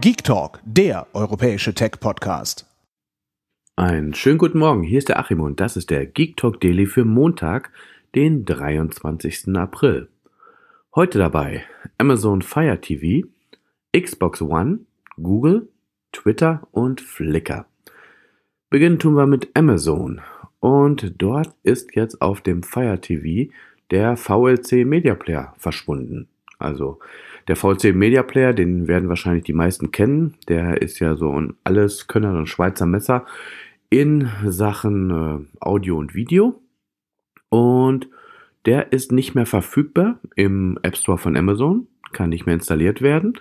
Geek Talk, der europäische Tech-Podcast. Einen schönen guten Morgen, hier ist der Achim und das ist der Geek Talk Daily für Montag, den 23. April. Heute dabei Amazon Fire TV, Xbox One, Google, Twitter und Flickr. Beginnen tun wir mit Amazon und dort ist jetzt auf dem Fire TV der VLC Media Player verschwunden. Also der VC Media Player, den werden wahrscheinlich die meisten kennen. Der ist ja so ein Alleskönner, ein Schweizer Messer in Sachen äh, Audio und Video. Und der ist nicht mehr verfügbar im App Store von Amazon, kann nicht mehr installiert werden.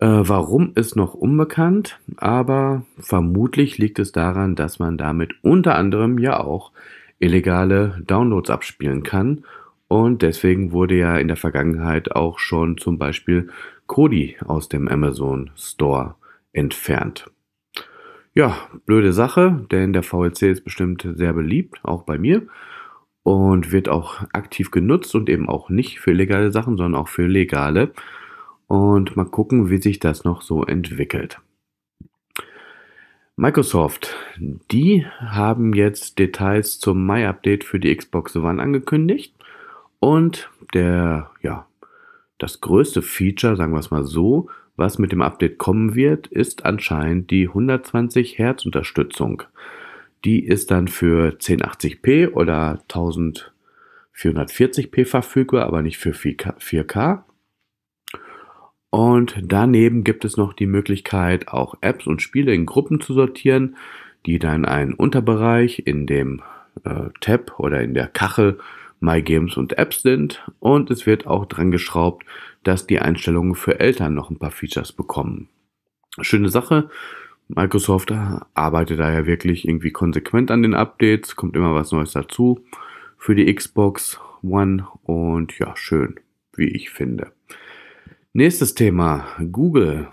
Äh, warum ist noch unbekannt, aber vermutlich liegt es daran, dass man damit unter anderem ja auch illegale Downloads abspielen kann und deswegen wurde ja in der Vergangenheit auch schon zum Beispiel Kodi aus dem Amazon Store entfernt. Ja, blöde Sache, denn der VLC ist bestimmt sehr beliebt, auch bei mir. Und wird auch aktiv genutzt und eben auch nicht für illegale Sachen, sondern auch für legale. Und mal gucken, wie sich das noch so entwickelt. Microsoft, die haben jetzt Details zum Mai-Update für die Xbox One angekündigt. Und der, ja, das größte Feature, sagen wir es mal so, was mit dem Update kommen wird, ist anscheinend die 120 Hertz Unterstützung. Die ist dann für 1080p oder 1440p verfügbar, aber nicht für 4K. Und daneben gibt es noch die Möglichkeit, auch Apps und Spiele in Gruppen zu sortieren, die dann einen Unterbereich in dem äh, Tab oder in der Kachel äh, My Games und Apps sind und es wird auch dran geschraubt, dass die Einstellungen für Eltern noch ein paar Features bekommen. Schöne Sache. Microsoft arbeitet daher ja wirklich irgendwie konsequent an den Updates, kommt immer was Neues dazu für die Xbox One und ja, schön, wie ich finde. Nächstes Thema, Google.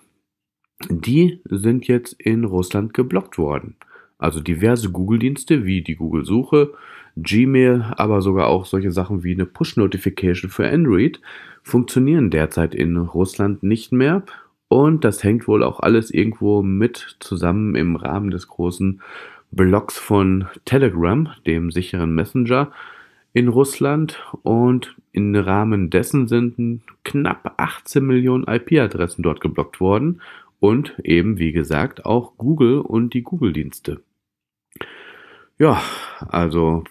Die sind jetzt in Russland geblockt worden. Also diverse Google-Dienste wie die Google-Suche, Gmail, aber sogar auch solche Sachen wie eine Push-Notification für Android funktionieren derzeit in Russland nicht mehr. Und das hängt wohl auch alles irgendwo mit zusammen im Rahmen des großen Blogs von Telegram, dem sicheren Messenger in Russland. Und im Rahmen dessen sind knapp 18 Millionen IP-Adressen dort geblockt worden. Und eben, wie gesagt, auch Google und die Google-Dienste. Ja, also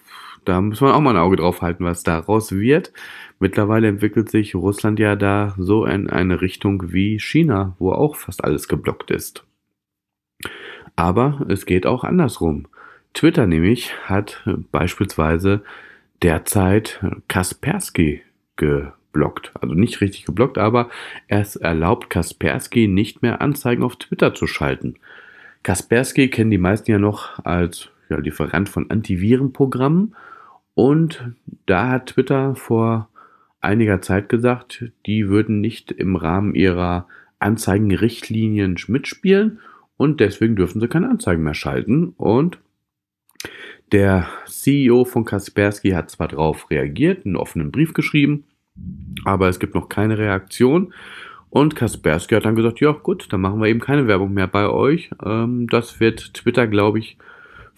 da muss man auch mal ein Auge drauf halten, was daraus wird. Mittlerweile entwickelt sich Russland ja da so in eine Richtung wie China, wo auch fast alles geblockt ist. Aber es geht auch andersrum. Twitter nämlich hat beispielsweise derzeit Kaspersky geblockt. Also nicht richtig geblockt, aber es erlaubt Kaspersky nicht mehr Anzeigen auf Twitter zu schalten. Kaspersky kennen die meisten ja noch als ja, Lieferant von Antivirenprogrammen. Und da hat Twitter vor einiger Zeit gesagt, die würden nicht im Rahmen ihrer Anzeigenrichtlinien mitspielen und deswegen dürfen sie keine Anzeigen mehr schalten. Und der CEO von Kaspersky hat zwar darauf reagiert, einen offenen Brief geschrieben, aber es gibt noch keine Reaktion. Und Kaspersky hat dann gesagt, ja gut, dann machen wir eben keine Werbung mehr bei euch. Ähm, das wird Twitter, glaube ich,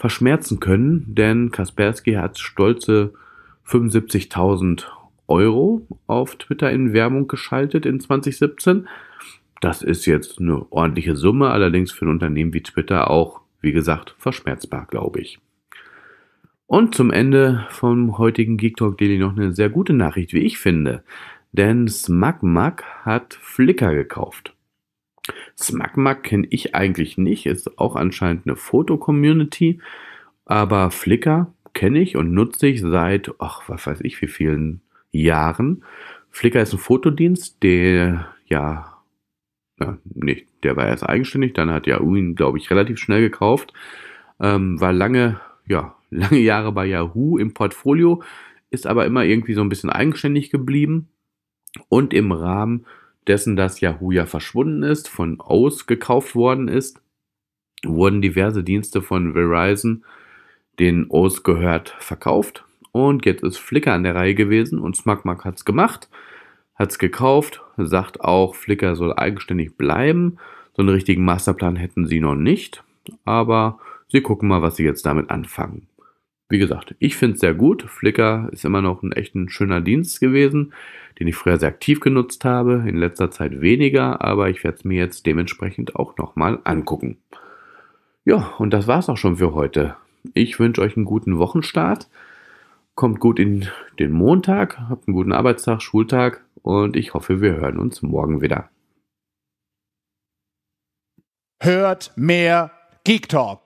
verschmerzen können, denn Kaspersky hat stolze 75.000 Euro auf Twitter in Werbung geschaltet in 2017. Das ist jetzt eine ordentliche Summe, allerdings für ein Unternehmen wie Twitter auch, wie gesagt, verschmerzbar, glaube ich. Und zum Ende vom heutigen Geek Talk Daily noch eine sehr gute Nachricht, wie ich finde. Denn SmugMug hat Flickr gekauft. Smackmack kenne ich eigentlich nicht, ist auch anscheinend eine Foto-Community, aber Flickr kenne ich und nutze ich seit, ach, was weiß ich, wie vielen Jahren. Flickr ist ein Fotodienst, der ja, ja nicht, der war erst eigenständig, dann hat Yahoo ihn, glaube ich, relativ schnell gekauft, ähm, war lange, ja, lange Jahre bei Yahoo im Portfolio, ist aber immer irgendwie so ein bisschen eigenständig geblieben und im Rahmen dessen, dass Yahoo ja verschwunden ist, von OWS gekauft worden ist, wurden diverse Dienste von Verizon, den OWS gehört, verkauft. Und jetzt ist Flickr an der Reihe gewesen und SmugMug hat es gemacht, hat es gekauft, sagt auch, Flickr soll eigenständig bleiben. So einen richtigen Masterplan hätten sie noch nicht, aber sie gucken mal, was sie jetzt damit anfangen. Wie gesagt, ich finde es sehr gut. Flickr ist immer noch ein echt ein schöner Dienst gewesen, den ich früher sehr aktiv genutzt habe, in letzter Zeit weniger, aber ich werde es mir jetzt dementsprechend auch nochmal angucken. Ja, und das war's auch schon für heute. Ich wünsche euch einen guten Wochenstart. Kommt gut in den Montag, habt einen guten Arbeitstag, Schultag und ich hoffe, wir hören uns morgen wieder. Hört mehr Geek Talk.